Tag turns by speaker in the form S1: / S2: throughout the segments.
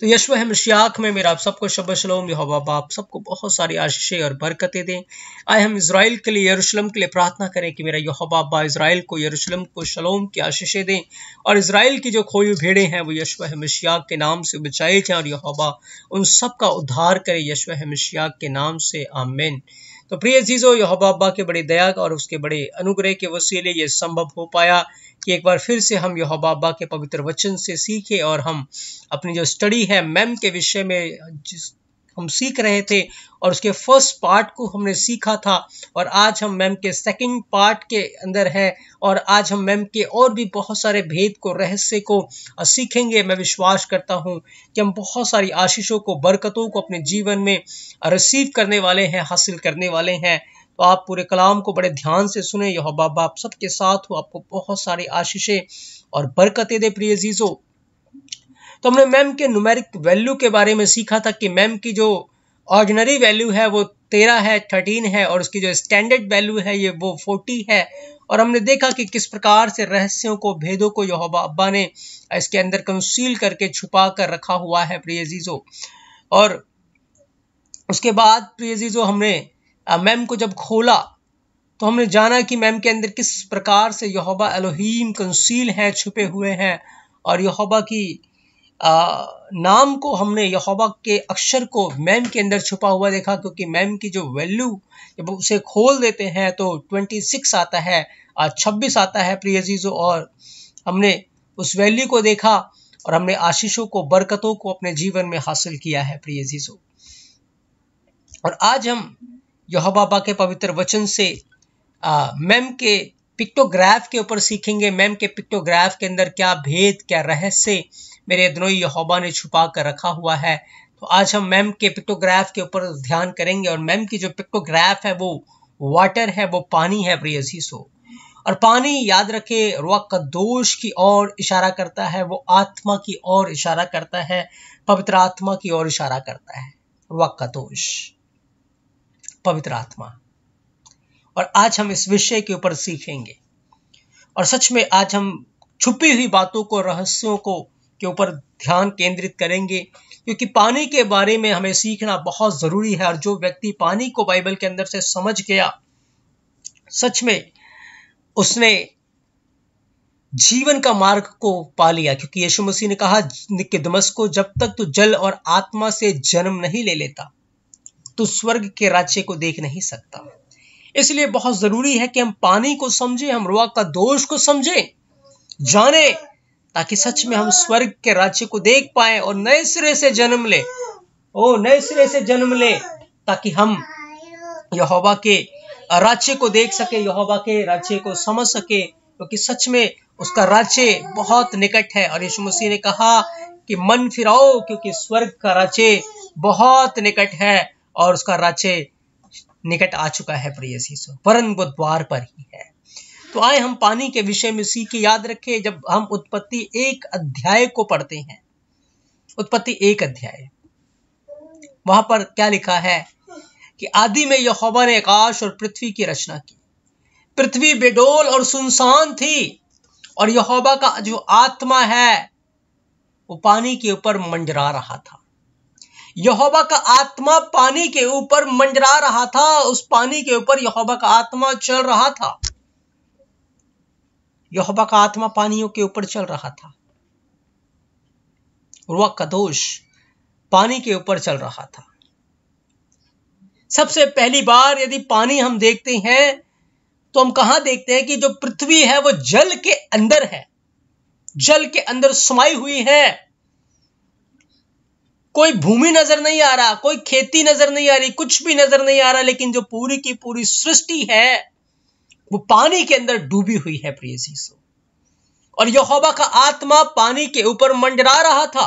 S1: तो यशव हम शियाक में मेरा आप सबको शब शलोम यहोवा बाप सबको बहुत सारी आशीषें और बरकतें दें आए हम इसराइल के लिए यरूशलेम के लिए प्रार्थना करें कि मेरा यहोवा बाबा इसराइल को यरूशलेम को शलोम की आशीषें दें और इसराइल की जो खोई भेड़ें हैं वो यशव हम शियाक के नाम से बचाए जाएँ और यहोवा उन सब का उद्धार करें यशव हम शियाक के नाम से आमेन तो प्रिय जीजो यहोबाबा के बड़े दया और उसके बड़े अनुग्रह के वसीले ये संभव हो पाया कि एक बार फिर से हम यहोबाबा के पवित्र वचन से सीखें और हम अपनी जो स्टडी है मैम के विषय में जिस हम सीख रहे थे और उसके फर्स्ट पार्ट को हमने सीखा था और आज हम मैम के सेकंड पार्ट के अंदर हैं और आज हम मैम के और भी बहुत सारे भेद को रहस्य को सीखेंगे मैं विश्वास करता हूँ कि हम बहुत सारी आशीषों को बरकतों को अपने जीवन में रिसीव करने वाले हैं हासिल करने वाले हैं तो आप पूरे कलाम को बड़े ध्यान से सुने यह बाबा आप सबके साथ हो आपको बहुत सारी आशीषें और बरकतें दे प्रिय जीजो तो हमने मैम के नुमेरिक वैल्यू के बारे में सीखा था कि मैम की जो ऑर्डिनरी वैल्यू है वो तेरह है थर्टीन है और उसकी जो स्टैंडर्ड वैल्यू है ये वो फोर्टी है और हमने देखा कि किस प्रकार से रहस्यों को भेदों को यहबा अब्बा ने इसके अंदर कंसील करके छुपा कर रखा हुआ है प्रियजीजो और उसके बाद प्रियजीजो हमने मैम को जब खोला तो हमने जाना कि मैम के अंदर किस प्रकार से यहबा एलोहीम कंसील है छुपे हुए हैं और यहबा की नाम को हमने यहोवा के अक्षर को मैम के अंदर छुपा हुआ देखा क्योंकि मैम की जो वैल्यू जब उसे खोल देते हैं तो 26 आता है आज 26 आता है प्रिय जीजो और हमने उस वैल्यू को देखा और हमने आशीषों को बरकतों को अपने जीवन में हासिल किया है प्रिय जीजो और आज हम यह बाबा के पवित्र वचन से मैम के पिक्टोग्राफ के ऊपर सीखेंगे मैम के पिक्टोग्राफ के अंदर क्या भेद क्या रहस्य मेरे दोनों यहोबा ने छुपा कर रखा हुआ है तो आज हम मैम के पिक्टोग्राफ के ऊपर ध्यान करेंगे और मैम की जो पिक्टोग्राफ है वो वाटर है वो पानी है प्रियसीसो और पानी याद रखे रुआ कद्दोश की ओर इशारा करता है वो आत्मा की ओर इशारा करता है पवित्र आत्मा की ओर इशारा करता है रुआ कदोश पवित्र आत्मा और आज हम इस विषय के ऊपर सीखेंगे और सच में आज हम छुपी हुई बातों को रहस्यों को के ऊपर ध्यान केंद्रित करेंगे क्योंकि पानी के बारे में हमें सीखना बहुत ज़रूरी है और जो व्यक्ति पानी को बाइबल के अंदर से समझ गया सच में उसने जीवन का मार्ग को पा लिया क्योंकि यीशु मसीह ने कहा दमस को जब तक तू जल और आत्मा से जन्म नहीं ले लेता तो स्वर्ग के राज्य को देख नहीं सकता इसलिए बहुत जरूरी है कि हम पानी को समझें हम रुआ का दोष को समझें जाने ताकि सच में हम स्वर्ग के राज्य को देख पाए और नए सिरे से जन्म ले ओ नए सिरे से जन्म ले ताकि हम यहोवा के राज्य को देख सके यहोवा के राज्य को समझ सके क्योंकि तो सच में उसका राज्य बहुत निकट है और यीशु मसीह ने कहा कि मन फिराओ क्योंकि स्वर्ग का राज्य बहुत निकट है और उसका राज्य निकट आ चुका है प्रिय यीशु परन द्वार पर ही है तो आए हम पानी के विषय में सीखे याद रखें जब हम उत्पत्ति एक अध्याय को पढ़ते हैं उत्पत्ति एक अध्याय वहां पर क्या लिखा है कि आदि में यह ने आकाश और पृथ्वी की रचना की पृथ्वी बेडोल और सुनसान थी और यहोबा का जो आत्मा है वो पानी के ऊपर मंजरा रहा था यहोबा का आत्मा पानी के ऊपर मंजरा रहा था उस पानी के ऊपर यहोबा का आत्मा चल रहा था यहोवा का आत्मा पानियों के ऊपर चल रहा था रुआ का कदोश पानी के ऊपर चल रहा था सबसे पहली बार यदि पानी हम देखते हैं तो हम कहां देखते हैं कि जो पृथ्वी है वो जल के अंदर है जल के अंदर सुमाई हुई है कोई भूमि नजर नहीं आ रहा कोई खेती नजर नहीं आ रही कुछ भी नजर नहीं आ रहा लेकिन जो पूरी की पूरी सृष्टि है वो पानी के अंदर डूबी हुई है प्रिय शिशु और यहोबा का आत्मा पानी के ऊपर मंडरा रहा था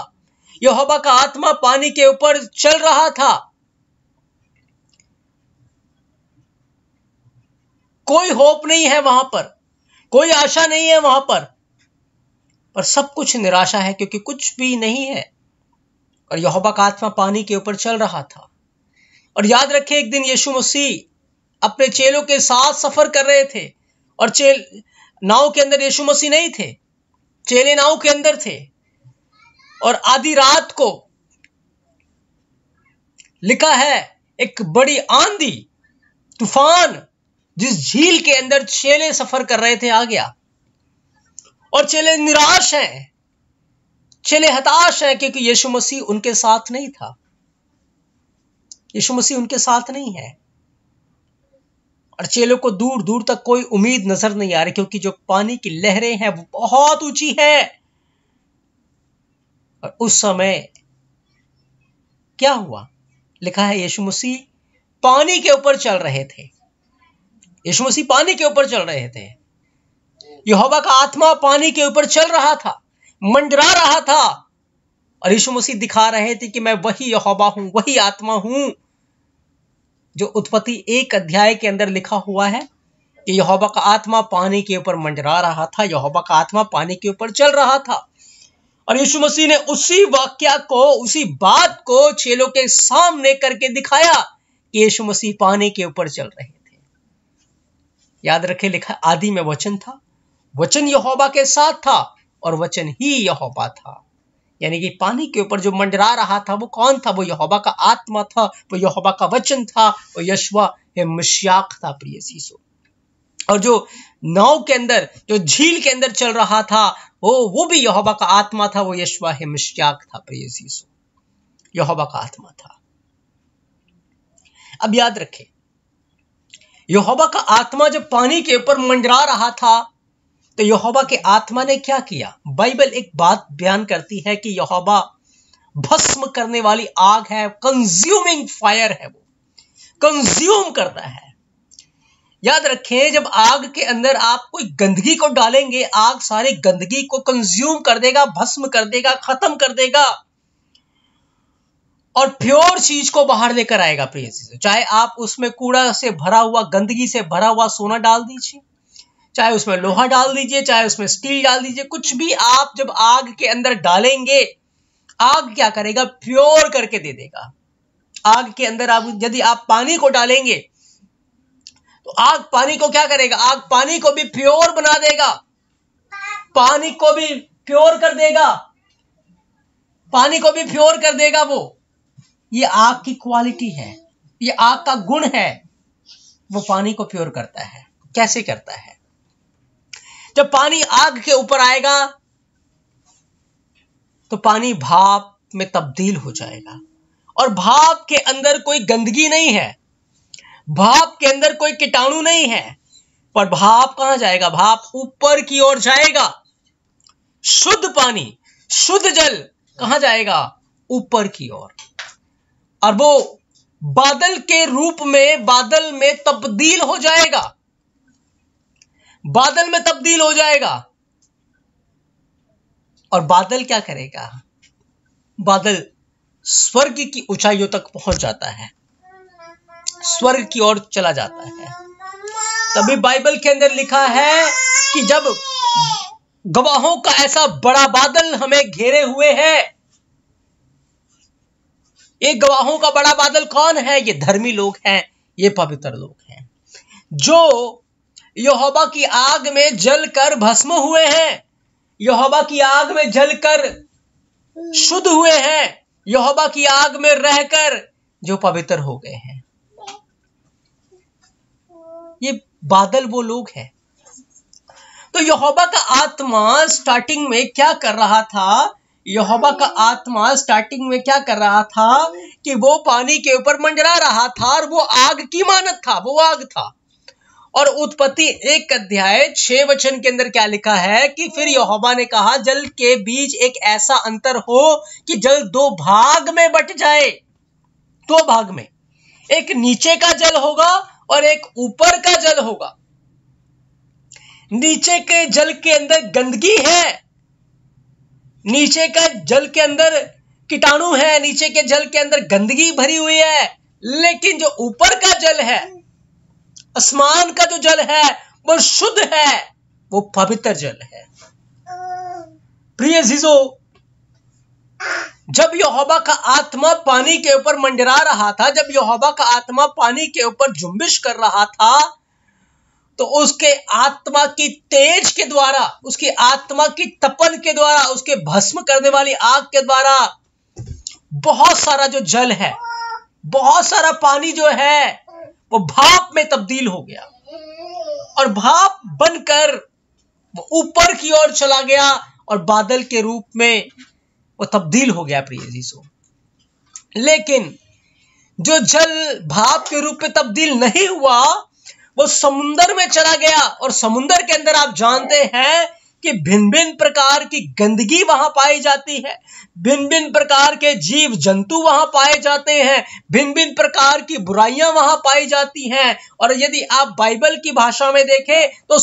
S1: यहोबा का आत्मा पानी के ऊपर चल रहा था कोई होप नहीं है वहां पर कोई आशा नहीं है वहां पर पर सब कुछ निराशा है क्योंकि कुछ भी नहीं है और यहोबा का आत्मा पानी के ऊपर चल रहा था और याद रखें एक दिन यीशु मसीह अपने चेलों के साथ सफर कर रहे थे और चेल नाव के अंदर यीशु मसीह नहीं थे चेले नाव के अंदर थे और आधी रात को लिखा है एक बड़ी आंधी तूफान जिस झील के अंदर चेले सफर कर रहे थे आ गया और चेले निराश हैं चेले हताश हैं क्योंकि यीशु मसीह उनके साथ नहीं था यीशु मसीह उनके साथ नहीं है और चेलों को दूर दूर तक कोई उम्मीद नजर नहीं आ रही क्योंकि जो पानी की लहरें हैं वो बहुत ऊंची है और उस समय क्या हुआ लिखा है यीशु मसीह पानी के ऊपर चल रहे थे यीशु मसीह पानी के ऊपर चल रहे थे यहोवा का आत्मा पानी के ऊपर चल रहा था मंडरा रहा था और यीशु मसीह दिखा रहे थे कि मैं वही यहोवा हूं वही आत्मा हूं जो उत्पत्ति एक अध्याय के अंदर लिखा हुआ है कि यहोबा का आत्मा पानी के ऊपर मंडरा रहा था यहोबा का आत्मा पानी के ऊपर चल रहा था और यीशु मसीह ने उसी वाक्य को उसी बात को चेलों के सामने करके दिखाया कि यीशु मसीह पानी के ऊपर चल रहे थे याद रखे लिखा आदि में वचन था वचन यहोबा के साथ था और वचन ही यहोबा था यानी कि पानी के ऊपर जो मंडरा रहा था वो कौन था वो यहोवा का आत्मा था वो यहोवा का वचन था वो यशवा मशियाक था प्रिय सीसो और जो नाव के अंदर जो झील के अंदर चल रहा था वो वो भी यहोवा का आत्मा था वो यशवा हिमश्याक था प्रिय सीसो यहोवा का आत्मा था अब याद रखें यहोवा का आत्मा जब पानी के ऊपर मंडरा रहा था तो यहोबा के आत्मा ने क्या किया बाइबल एक बात बयान करती है कि यहोबा भस्म करने वाली आग है कंज्यूमिंग फायर है वो कंज्यूम करता है याद रखें जब आग के अंदर आप कोई गंदगी को डालेंगे आग सारी गंदगी को कंज्यूम कर देगा भस्म कर देगा खत्म कर देगा और प्योर चीज को बाहर लेकर आएगा प्रिय चाहे आप उसमें कूड़ा से भरा हुआ गंदगी से भरा हुआ सोना डाल दीजिए चाहे उसमें लोहा डाल दीजिए चाहे उसमें स्टील डाल दीजिए कुछ भी आप जब आग के अंदर डालेंगे आग क्या करेगा प्योर करके दे देगा आग के अंदर आप यदि आप पानी को डालेंगे तो आग पानी को क्या करेगा आग पानी को भी प्योर बना देगा पानी को भी प्योर कर देगा पानी को भी प्योर कर देगा वो ये आग की क्वालिटी है ये आग का गुण है वो पानी को प्योर करता है कैसे करता है जब पानी आग के ऊपर आएगा तो पानी भाप में तब्दील हो जाएगा और भाप के अंदर कोई गंदगी नहीं है भाप के अंदर कोई कीटाणु नहीं है पर भाप कहां जाएगा भाप ऊपर की ओर जाएगा शुद्ध पानी शुद्ध जल कहां जाएगा ऊपर की ओर और।, और वो बादल के रूप में बादल में तब्दील हो जाएगा बादल में तब्दील हो जाएगा और बादल क्या करेगा बादल स्वर्ग की ऊंचाइयों तक पहुंच जाता है स्वर्ग की ओर चला जाता है तभी बाइबल के अंदर लिखा है कि जब गवाहों का ऐसा बड़ा बादल हमें घेरे हुए है ये गवाहों का बड़ा बादल कौन है ये धर्मी लोग हैं ये पवित्र लोग हैं जो यहोवा की आग में जलकर भस्म हुए हैं यहोवा की आग में जलकर शुद्ध हुए हैं यहोवा की आग में रहकर जो पवित्र हो गए हैं ये बादल वो लोग हैं तो यहोबा का आत्मा स्टार्टिंग में क्या कर रहा था यहोबा का आत्मा स्टार्टिंग में क्या कर रहा था कि वो पानी के ऊपर मंडरा रहा था और वो आग की मानत था वो आग था और उत्पत्ति एक अध्याय छह वचन के अंदर क्या लिखा है कि फिर यहोवा ने कहा जल के बीच एक ऐसा अंतर हो कि जल दो भाग में बट जाए दो भाग में एक नीचे का जल होगा और एक ऊपर का जल होगा नीचे के जल के अंदर गंदगी है नीचे का जल के अंदर कीटाणु है नीचे के जल के अंदर गंदगी भरी हुई है लेकिन जो ऊपर का जल है आसमान का जो जल है वो शुद्ध है वो पवित्र जल है प्रिय जीजो जब यहोबा का आत्मा पानी के ऊपर मंडरा रहा था जब यहोबा का आत्मा पानी के ऊपर जुम्बिश कर रहा था तो उसके आत्मा की तेज के द्वारा उसकी आत्मा की तपन के द्वारा उसके भस्म करने वाली आग के द्वारा बहुत सारा जो जल है बहुत सारा पानी जो है वो भाप में तब्दील हो गया और भाप बनकर वो ऊपर की ओर चला गया और बादल के रूप में वो तब्दील हो गया प्रिय जी सो लेकिन जो जल भाप के रूप में तब्दील नहीं हुआ वो समुंदर में चला गया और समुंदर के अंदर आप जानते हैं कि भिन्न भिन्न प्रकार की गंदगी वहां पाई जाती है भिन्न भिन्न प्रकार के जीव जंतु वहां पाए जाते हैं भिन्न भिन्न प्रकार की बुराइयां वहां पाई जाती हैं और यदि आप बाइबल की भाषा में देखें तो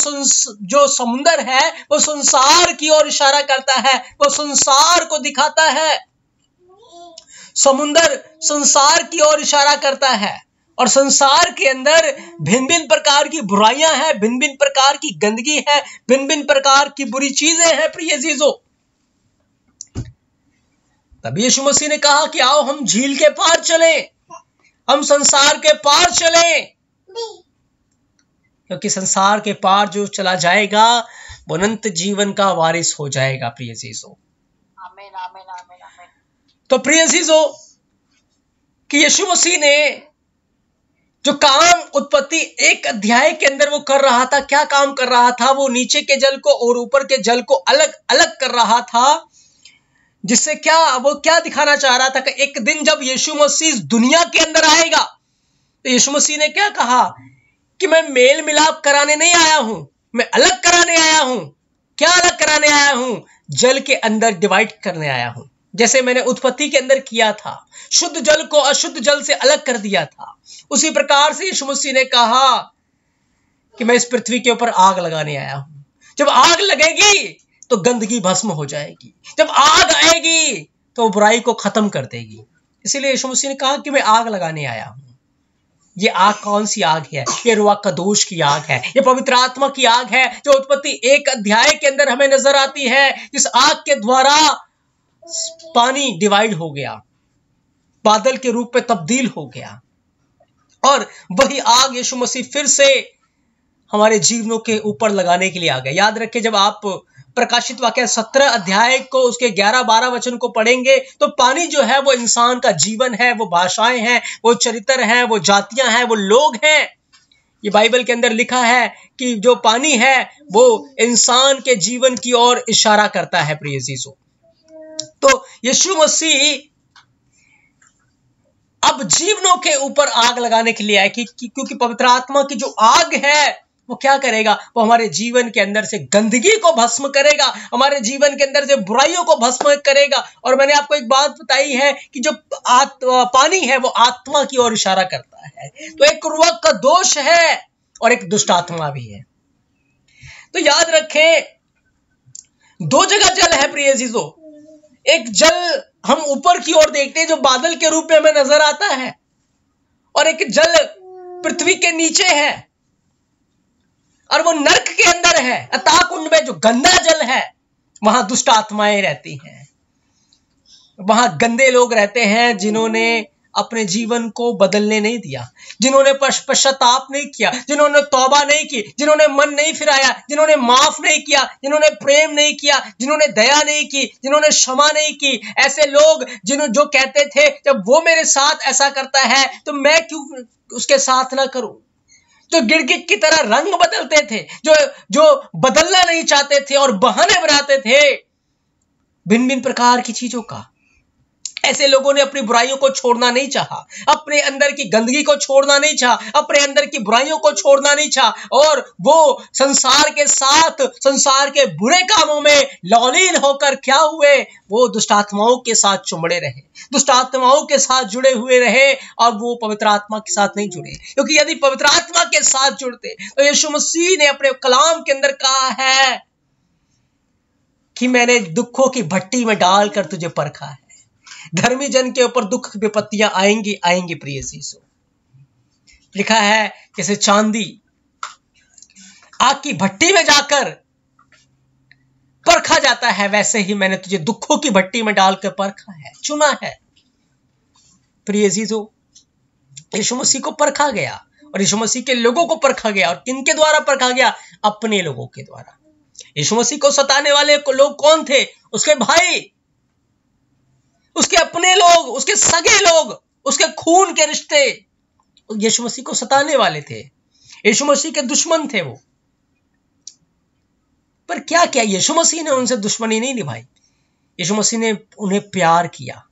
S1: जो समुन्दर है वो संसार की ओर इशारा करता है वो संसार को दिखाता है समुन्दर संसार की ओर इशारा करता है और संसार के अंदर भिन्न भिन्न प्रकार की बुराइयां हैं भिन्न भिन्न प्रकार की गंदगी है भिन्न भिन्न प्रकार की बुरी चीजें हैं प्रिय जीजो तभी यीशु मसीह ने कहा कि आओ हम झील के पार चले हम संसार के पार चले क्योंकि संसार के पार जो चला जाएगा वो अनंत जीवन का वारिस हो जाएगा प्रिय जीजो तो प्रिय जीजो कि यीशु मसीह ने जो काम उत्पत्ति एक अध्याय के अंदर वो कर रहा था क्या काम कर रहा था वो नीचे के जल को और ऊपर के जल को अलग अलग कर रहा था जिससे क्या वो क्या दिखाना चाह रहा था कि एक दिन जब यीशु मसीह दुनिया के अंदर आएगा तो यीशु मसीह ने क्या कहा कि मैं मेल मिलाप कराने नहीं आया हूं मैं अलग कराने आया हूं क्या अलग कराने आया हूं जल के अंदर डिवाइड करने आया हूं जैसे मैंने उत्पत्ति के अंदर किया था शुद्ध जल को अशुद्ध जल से अलग कर दिया था उसी प्रकार से यीशु मसीह ने कहा कि मैं इस पृथ्वी के ऊपर आग लगाने आया हूं जब आग लगेगी तो गंदगी भस्म हो जाएगी जब आग आएगी तो बुराई को खत्म कर देगी इसीलिए यीशु मसीह ने कहा कि मैं आग लगाने आया हूं ये आग कौन सी आग है ये रुआ दोष की आग है ये पवित्र आत्मा की आग है जो उत्पत्ति एक अध्याय के अंदर हमें नजर आती है जिस आग के द्वारा पानी डिवाइड हो गया बादल के रूप में तब्दील हो गया और वही आग यीशु मसीह फिर से हमारे जीवनों के ऊपर लगाने के लिए आ गया याद रखे जब आप प्रकाशित वाक्य सत्रह अध्याय को उसके ग्यारह बारह वचन को पढ़ेंगे तो पानी जो है वो इंसान का जीवन है वो भाषाएं हैं वो चरित्र हैं वो जातियां हैं वो लोग हैं ये बाइबल के अंदर लिखा है कि जो पानी है वो इंसान के जीवन की ओर इशारा करता है प्रिय जीसो तो यीशु मसीह अब जीवनों के ऊपर आग लगाने के लिए आए कि, कि क्योंकि पवित्र आत्मा की जो आग है वो क्या करेगा वो हमारे जीवन के अंदर से गंदगी को भस्म करेगा हमारे जीवन के अंदर से बुराइयों को भस्म करेगा और मैंने आपको एक बात बताई है कि जो आत्मा पानी है वो आत्मा की ओर इशारा करता है तो एक कुर्वक का दोष है और एक दुष्ट आत्मा भी है तो याद रखें दो जगह जल है प्रिय जीजो एक जल हम ऊपर की ओर देखते हैं जो बादल के रूप में हमें नजर आता है और एक जल पृथ्वी के नीचे है और वो नरक के अंदर है अताकुंड में जो गंदा जल है वहां दुष्ट आत्माएं रहती हैं वहां गंदे लोग रहते हैं जिन्होंने अपने जीवन को बदलने नहीं दिया जिन्होंने पश्चाताप नहीं किया जिन्होंने तौबा नहीं की जिन्होंने मन नहीं फिराया जिन्होंने माफ नहीं किया जिन्होंने प्रेम नहीं किया जिन्होंने दया नहीं की जिन्होंने क्षमा नहीं की ऐसे लोग जिन्होंने जो कहते थे जब वो मेरे साथ ऐसा करता है तो मैं क्यों उसके साथ ना करूं जो गिड़गिट की तरह रंग बदलते थे जो जो बदलना नहीं चाहते थे और बहाने बनाते थे भिन्न भिन्न प्रकार की चीजों का ऐसे लोगों ने अपनी बुराइयों को छोड़ना नहीं चाहा अपने अंदर की गंदगी को छोड़ना नहीं चाहा अपने अंदर की बुराइयों को छोड़ना नहीं चाहा और वो संसार के साथ संसार के बुरे कामों में लौलीन होकर क्या हुए वो दुष्टात्माओं के साथ चुमड़े रहे दुष्टात्माओं के साथ जुड़े हुए रहे और वो पवित्र आत्मा के साथ नहीं जुड़े क्योंकि यदि पवित्र आत्मा के साथ जुड़ते तो यीशु मसीह ने अपने कलाम के अंदर कहा है कि मैंने दुखों की भट्टी में डालकर तुझे परखा है धर्मी जन के ऊपर दुख विपत्तियां आएंगी आएंगी प्रिय शिशु लिखा है जैसे चांदी आग की भट्टी में जाकर परखा जाता है वैसे ही मैंने तुझे दुखों की भट्टी में डालकर परखा है चुना है प्रिय जीजो यीशु मसीह को परखा गया और यीशु मसीह के लोगों को परखा गया और किन के द्वारा परखा गया अपने लोगों के द्वारा यीशु मसीह को सताने वाले लोग कौन थे उसके भाई उसके अपने लोग उसके सगे लोग उसके खून के रिश्ते यीशु मसीह को सताने वाले थे यीशु मसीह के दुश्मन थे वो पर क्या क्या यीशु मसीह ने उनसे दुश्मनी नहीं निभाई यीशु मसीह ने उन्हें प्यार किया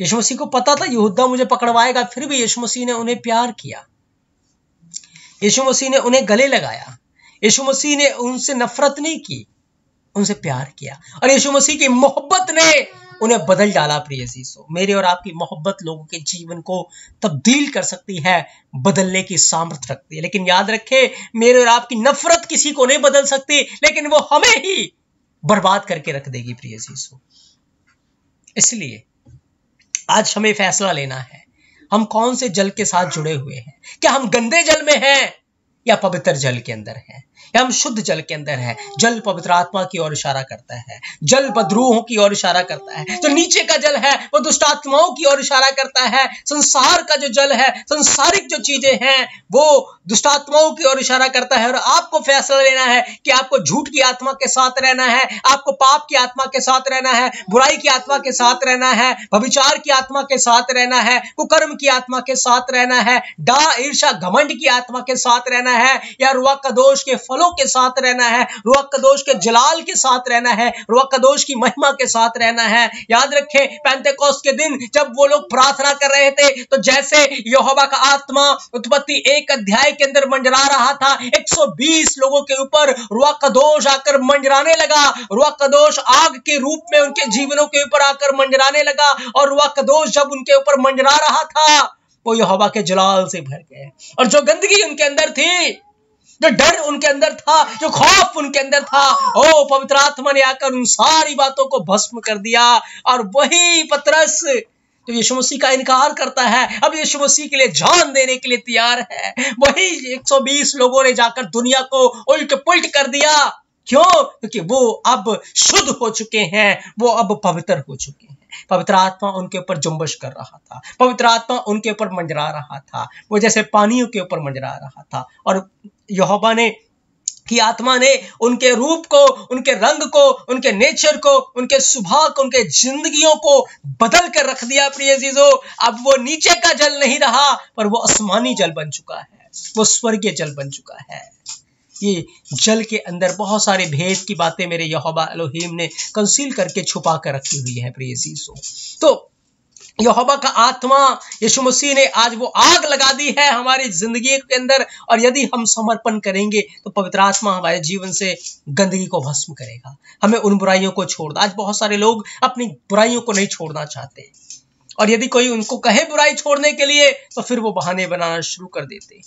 S1: यीशु मसीह को पता था यहूदा मुझे पकड़वाएगा फिर भी यीशु मसीह ने उन्हें प्यार किया यीशु मसीह ने उन्हें गले लगाया यीशु मसीह ने उनसे नफरत नहीं की उनसे प्यार किया और यीशु मसीह की मोहब्बत ने उन्हें बदल डाला प्रिय जीसो मेरे और आपकी मोहब्बत लोगों के जीवन को तब्दील कर सकती है बदलने की सामर्थ्य रखती है लेकिन याद रखे मेरे और आपकी नफरत किसी को नहीं बदल सकती लेकिन वो हमें ही बर्बाद करके रख देगी प्रिय जीसो इसलिए आज हमें फैसला लेना है हम कौन से जल के साथ जुड़े हुए हैं क्या हम गंदे जल में हैं या पवित्र जल के अंदर हैं हम शुद्ध जल के अंदर है जल पवित्र आत्मा की ओर इशारा करता है जल बद्रूहों की ओर इशारा करता है जो नीचे का जल है वो दुष्टात्माओं की ओर इशारा करता है संसार का जो जल है संसारिक जो चीजें हैं वो दुष्टात्माओं की ओर इशारा करता है और आपको फैसला लेना है कि आपको झूठ की आत्मा के साथ रहना है आपको पाप की आत्मा के साथ रहना है बुराई की आत्मा के साथ रहना है भविचार की आत्मा के साथ रहना है कुकर्म की आत्मा के साथ रहना है डा ईर्षा घमंड की आत्मा के साथ रहना है या रुआ का दोष के फलों फलों के साथ रहना है रुआ कदोष के जलाल के साथ रहना है रुआ कदोश की महिमा के साथ रहना है याद रखें पैंतकोस्त के दिन जब वो लोग प्रार्थना कर रहे थे तो जैसे यहोवा का आत्मा उत्पत्ति एक अध्याय के अंदर मंडरा रहा था 120 लोगों के ऊपर रुआ कदोश आकर मंडराने लगा रुआ कदोश आग के रूप में उनके जीवनों के ऊपर आकर मंडराने लगा और रुआ कदोश जब उनके ऊपर मंडरा रहा था वो यहोवा के जलाल से भर गए और जो गंदगी उनके अंदर थी जो डर उनके अंदर था जो खौफ उनके अंदर था ओ पवित्र आत्मा ने आकर उन सारी बातों को भस्म कर दिया और वही पतरस तो यीशु मसीह का इनकार करता है अब यीशु मसीह के लिए जान देने के लिए तैयार है वही 120 लोगों ने जाकर दुनिया को उल्ट पुल्ट कर दिया क्यों क्योंकि वो अब शुद्ध हो चुके हैं वो अब पवित्र हो चुके हैं पवित्र आत्मा उनके ऊपर जुम्बश कर रहा था पवित्र आत्मा उनके ऊपर मंजरा रहा था वो जैसे पानियों के ऊपर मंजरा रहा था और यहोबा ने कि आत्मा ने उनके रूप को उनके रंग को उनके नेचर को उनके स्वभाव को उनके जिंदगियों को बदल कर रख दिया प्रिय जीजो अब वो नीचे का जल नहीं रहा पर वो आसमानी जल बन चुका है वो स्वर्गीय जल बन चुका है ये जल के अंदर बहुत सारे भेद की बातें मेरे यहोबा अलोहिम ने कंसील करके छुपा कर रखी हुई है प्रिय तो यहोबा का आत्मा यीशु मसीह ने आज वो आग लगा दी है हमारी जिंदगी के अंदर और यदि हम समर्पण करेंगे तो पवित्र आत्मा हमारे जीवन से गंदगी को भस्म करेगा हमें उन बुराइयों को छोड़ना आज बहुत सारे लोग अपनी बुराइयों को नहीं छोड़ना चाहते और यदि कोई उनको कहे बुराई छोड़ने के लिए तो फिर वो बहाने बनाना शुरू कर देते हैं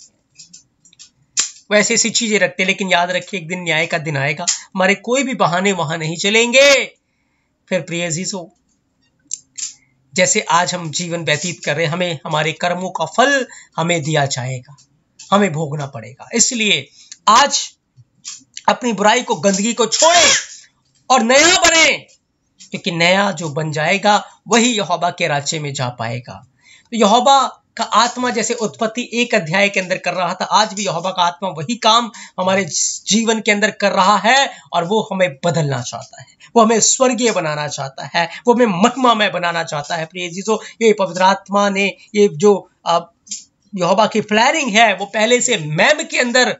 S1: वैसे ऐसी चीजें रखते लेकिन याद रखिए एक दिन न्याय का दिन आएगा हमारे कोई भी बहाने वहां नहीं चलेंगे फिर प्रिय जीजो जैसे आज हम जीवन व्यतीत कर रहे हमें हमारे कर्मों का फल हमें दिया जाएगा हमें भोगना पड़ेगा इसलिए आज अपनी बुराई को गंदगी को छोड़े और नया बने क्योंकि नया जो बन जाएगा वही यहोबा के राज्य में जा पाएगा तो यहोबा का आत्मा जैसे उत्पत्ति एक अध्याय के अंदर कर रहा था आज भी यहोवा का आत्मा वही काम हमारे जीवन के अंदर कर रहा है और वो हमें बदलना चाहता है वो हमें स्वर्गीय बनाना चाहता है वो हमें महिमामय बनाना चाहता है प्रिय जीजो ये पवित्र आत्मा ने ये जो यहोवा की प्लानिंग है वो पहले से मैम के अंदर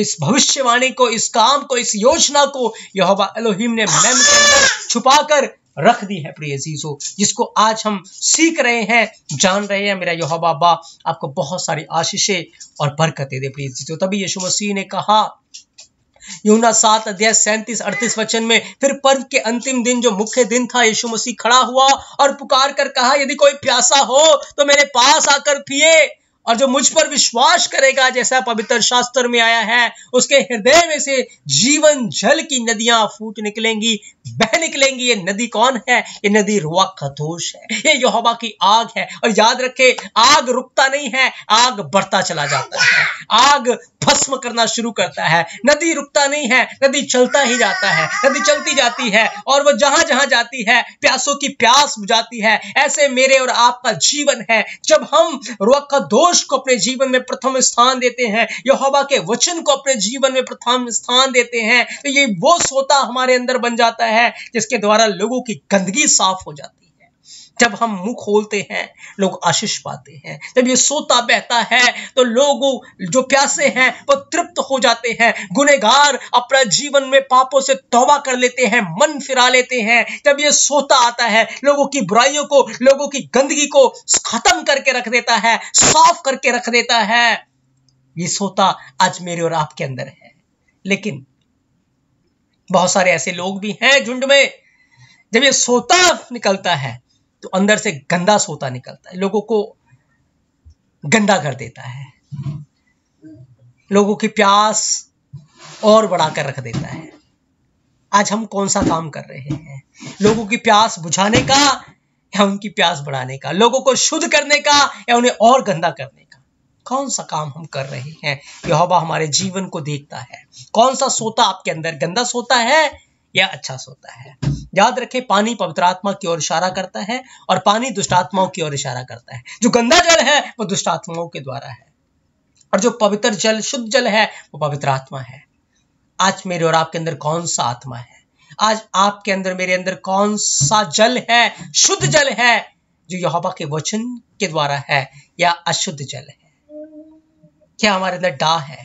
S1: इस भविष्यवाणी को इस काम को इस योजना को यहोवा एलोहिम ने मैम के अंदर छुपाकर रख दी है प्रिय अजीजों जिसको आज हम सीख रहे हैं जान रहे हैं मेरा यह बाबा आपको बहुत सारी आशीषें और बरकतें दे प्रिय अजीजों तभी यीशु मसीह ने कहा यूना सात अध्याय सैंतीस अड़तीस वचन में फिर पर्व के अंतिम दिन जो मुख्य दिन था यीशु मसीह खड़ा हुआ और पुकार कर कहा यदि कोई प्यासा हो तो मेरे पास आकर पिए और जो मुझ पर विश्वास करेगा जैसा पवित्र शास्त्र में आया है उसके हृदय में से जीवन जल की नदियां फूट निकलेंगी बह निकलेंगी ये नदी कौन है ये नदी रुआ खतोश है ये यहोवा की आग है और याद रखे आग रुकता नहीं है आग बढ़ता चला जाता है आग भस्म करना शुरू करता है नदी रुकता नहीं है नदी चलता ही जाता है नदी चलती जाती है और वो जहां जहां जाती है प्यासों की प्यास बुझाती है ऐसे मेरे और आपका जीवन है जब हम रुआ दोष को अपने जीवन में प्रथम स्थान देते हैं योबा के वचन को अपने जीवन में प्रथम स्थान देते हैं तो ये वो सोता हमारे अंदर बन जाता है है जिसके द्वारा लोगों की गंदगी साफ हो जाती है जब हम मुंह खोलते हैं लोग आशीष पाते हैं जब ये सोता बहता है तो लोग जो प्यासे हैं वो तृप्त हो जाते हैं गुनेगार अपना जीवन में पापों से तौबा कर लेते हैं मन फिरा लेते हैं जब ये सोता आता है लोगों की बुराइयों को लोगों की गंदगी को खत्म करके रख देता है साफ करके रख देता है ये सोता आज मेरे और आपके अंदर है लेकिन बहुत सारे ऐसे लोग भी हैं झुंड में जब ये सोता निकलता है तो अंदर से गंदा सोता निकलता है लोगों को गंदा कर देता है लोगों की प्यास और बढ़ा कर रख देता है आज हम कौन सा काम कर रहे हैं लोगों की प्यास बुझाने का या उनकी प्यास बढ़ाने का लोगों को शुद्ध करने का या उन्हें और गंदा करने का कौन सा काम हम कर रहे हैं यहोवा हमारे जीवन को देखता है कौन सा सोता आपके अंदर गंदा सोता है या अच्छा सोता है याद रखें पानी पवित्र आत्मा की ओर इशारा करता है और पानी दुष्टात्माओं की ओर इशारा करता है जो गंदा जल है वो दुष्ट आत्माओं के द्वारा है और जो पवित्र जल शुद्ध जल है वो पवित्र आत्मा है आज मेरे और आपके अंदर कौन सा आत्मा है आज आपके अंदर मेरे अंदर कौन सा जल है शुद्ध जल है जो यहोवा के वचन के द्वारा है या अशुद्ध जल है क्या हमारे अंदर डा है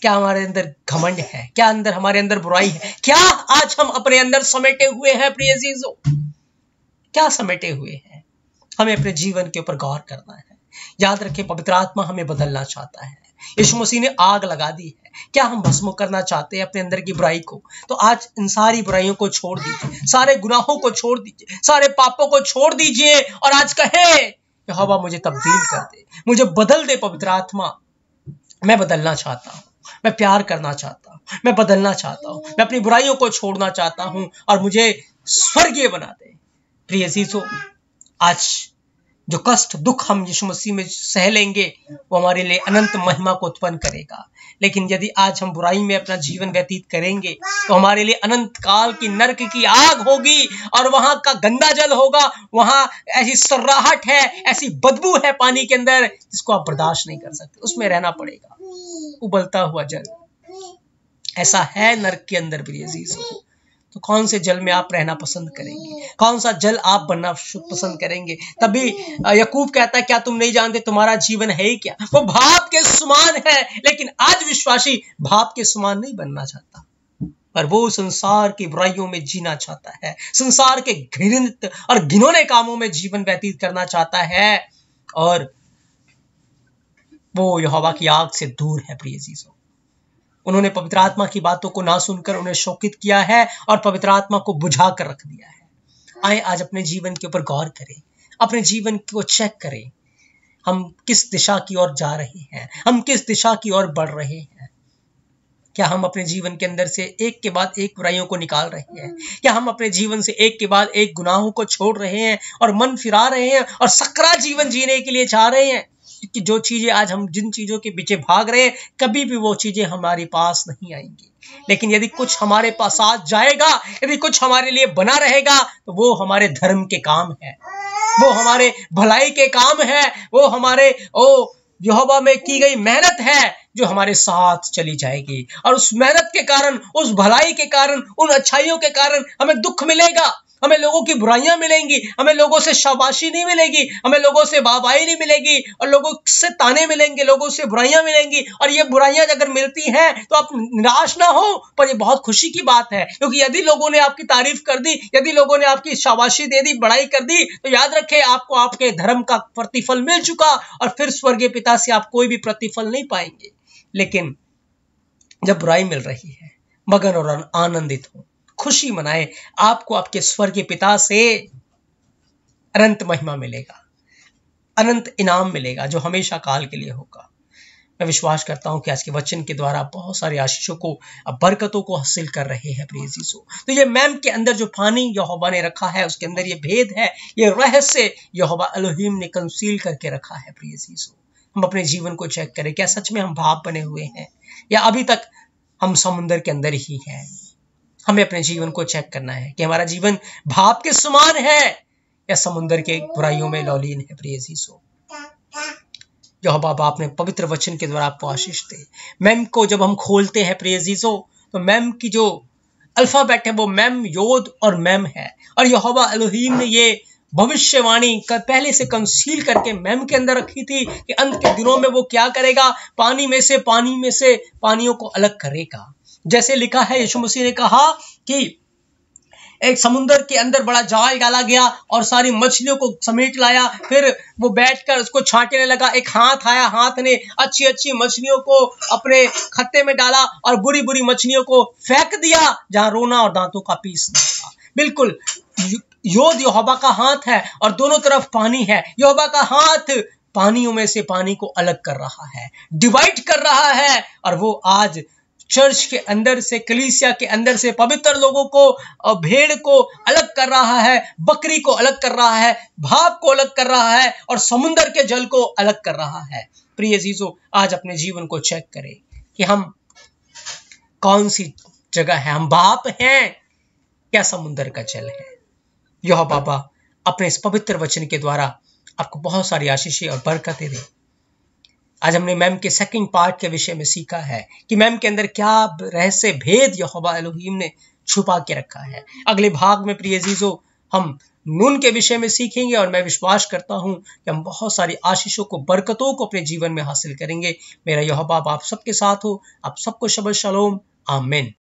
S1: क्या हमारे अंदर घमंड है क्या अंदर हमारे अंदर बुराई है क्या आज हम अपने अंदर समेटे हुए हैं प्रिय जीजो क्या समेटे हुए हैं हमें अपने जीवन के ऊपर गौर करना है याद रखें पवित्र आत्मा हमें बदलना चाहता है यीशु मसीह ने आग लगा दी है क्या हम भस्म करना चाहते हैं अपने अंदर की बुराई को तो आज इन सारी बुराइयों को छोड़ दीजिए सारे गुनाहों को छोड़ दीजिए सारे पापों को छोड़ दीजिए और आज कहे हवा मुझे तब्दील कर दे मुझे बदल दे पवित्र आत्मा मैं बदलना चाहता हूँ मैं प्यार करना चाहता हूँ मैं बदलना चाहता हूँ मैं अपनी बुराइयों को छोड़ना चाहता हूँ और मुझे स्वर्गीय बना दे प्रिय आज जो कष्ट दुख हम यीशु मसीह में सह लेंगे वो हमारे लिए अनंत महिमा को उत्पन्न करेगा लेकिन यदि आज हम बुराई में अपना जीवन व्यतीत करेंगे तो हमारे लिए अनंत काल की नरक की आग होगी और वहां का गंदा जल होगा वहां ऐसी सर्राहट है ऐसी बदबू है पानी के अंदर जिसको आप बर्दाश्त नहीं कर सकते उसमें रहना पड़ेगा उबलता हुआ जल ऐसा है नरक के अंदर भी अजीज तो कौन से जल में आप रहना पसंद करेंगे कौन सा जल आप बनना पसंद करेंगे तभी यकूब कहता है क्या तुम नहीं जानते तुम्हारा जीवन है ही क्या वो भाप के समान है लेकिन आज विश्वासी भाप के समान नहीं बनना चाहता पर वो संसार की बुराइयों में जीना चाहता है संसार के घृणित और घिनौने कामों में जीवन व्यतीत करना चाहता है और वो यहोवा की आग से दूर है प्रिय जीजों उन्होंने पवित्र आत्मा की बातों को ना सुनकर उन्हें शोकित किया है और पवित्र आत्मा को बुझा कर रख दिया है आए आज अपने जीवन के ऊपर गौर करें अपने जीवन को चेक करें हम किस दिशा की ओर जा रहे हैं हम किस दिशा की ओर बढ़ रहे हैं क्या हम अपने जीवन के अंदर से एक के बाद एक बुराइयों को निकाल रहे हैं क्या हम अपने जीवन से एक के बाद एक गुनाहों को छोड़ रहे हैं और मन फिरा रहे हैं और सकरा जीवन जीने के लिए चाह रहे हैं कि जो चीज़ें आज हम जिन चीज़ों के पीछे भाग रहे हैं कभी भी वो चीज़ें हमारे पास नहीं आएंगी लेकिन यदि कुछ हमारे पास आ जाएगा यदि कुछ हमारे लिए बना रहेगा तो वो हमारे धर्म के काम है वो हमारे भलाई के काम है वो हमारे ओ योबा में की गई मेहनत है जो हमारे साथ चली जाएगी और उस मेहनत के कारण उस भलाई के कारण उन अच्छाइयों के कारण हमें दुख मिलेगा हमें लोगों की बुराइयां मिलेंगी हमें लोगों से शाबाशी नहीं मिलेगी हमें लोगों से वाहवाही नहीं मिलेगी और लोगों से ताने मिलेंगे लोगों से बुराइयां मिलेंगी और ये बुराइयां अगर मिलती हैं तो आप निराश ना हो पर यह बहुत खुशी की बात है क्योंकि यदि लोगों ने आपकी तारीफ कर दी यदि लोगों ने आपकी शाबाशी दे दी बड़ाई कर दी तो याद रखे आपको आपके धर्म का प्रतिफल मिल चुका और फिर स्वर्गीय पिता से आप कोई भी प्रतिफल नहीं पाएंगे लेकिन जब बुराई मिल रही है मगन और आनंदित हो खुशी मनाए आपको आपके स्वर्गीय पिता से अनंत महिमा मिलेगा अनंत इनाम मिलेगा जो हमेशा काल के लिए होगा मैं विश्वास करता हूं कि आज के वचन के द्वारा बहुत सारे आशीषों को बरकतों को हासिल कर रहे हैं प्रेजीसो तो ये मैम के अंदर जो पानी यहोबा ने रखा है उसके अंदर ये भेद है ये रहस्य यहोबा अलोहिम ने कंसील करके रखा है प्रेजीसो हम अपने जीवन को चेक करें क्या सच में हम भाव बने हुए हैं या अभी तक हम समुन्दर के अंदर ही हैं हमें अपने जीवन को चेक करना है कि हमारा जीवन भाप के समान है या समुन्दर के बुराइयों में लौलीन है प्रिय जीसो यहोवा बाप ने पवित्र वचन के द्वारा आपको आशीष दे मैम को जब हम खोलते हैं प्रिय जीसो तो मैम की जो अल्फाबेट है वो मैम योद और मैम है और यहोवा एलोहीम ने ये भविष्यवाणी कर पहले से कंसील करके मैम के अंदर रखी थी कि अंत के दिनों में वो क्या करेगा पानी में से पानी में से पानियों को अलग करेगा जैसे लिखा है यीशु मसीह ने कहा कि एक समुंदर के अंदर बड़ा जाल डाला गया और सारी मछलियों को समेट लाया फिर वो बैठकर उसको छांटने लगा एक हाथ आया हाथ ने अच्छी अच्छी मछलियों को अपने खत्ते में डाला और बुरी बुरी मछलियों को फेंक दिया जहां रोना और दांतों का पीस था बिल्कुल योद योहबा का हाथ है और दोनों तरफ पानी है योहबा का हाथ पानियों में से पानी को अलग कर रहा है डिवाइड कर रहा है और वो आज चर्च के अंदर से कलीसिया के अंदर से पवित्र लोगों को भेड़ को अलग कर रहा है बकरी को अलग कर रहा है भाप को अलग कर रहा है और समुंदर के जल को अलग कर रहा है प्रिय चीजों आज अपने जीवन को चेक करें कि हम कौन सी जगह है हम बाप हैं क्या समुंदर का जल है यह बाबा अपने इस पवित्र वचन के द्वारा आपको बहुत सारी आशीषें और बरकतें दें आज हमने मैम के सेकंड पार्ट के विषय में सीखा है कि मैम के अंदर क्या रहस्य भेद यहोवा एलोहिम ने छुपा के रखा है अगले भाग में प्रिय जीजो हम नून के विषय में सीखेंगे और मैं विश्वास करता हूं कि हम बहुत सारी आशीषों को बरकतों को अपने जीवन में हासिल करेंगे मेरा यह बाब आप सबके साथ हो आप सबको शबद शलोम आमिन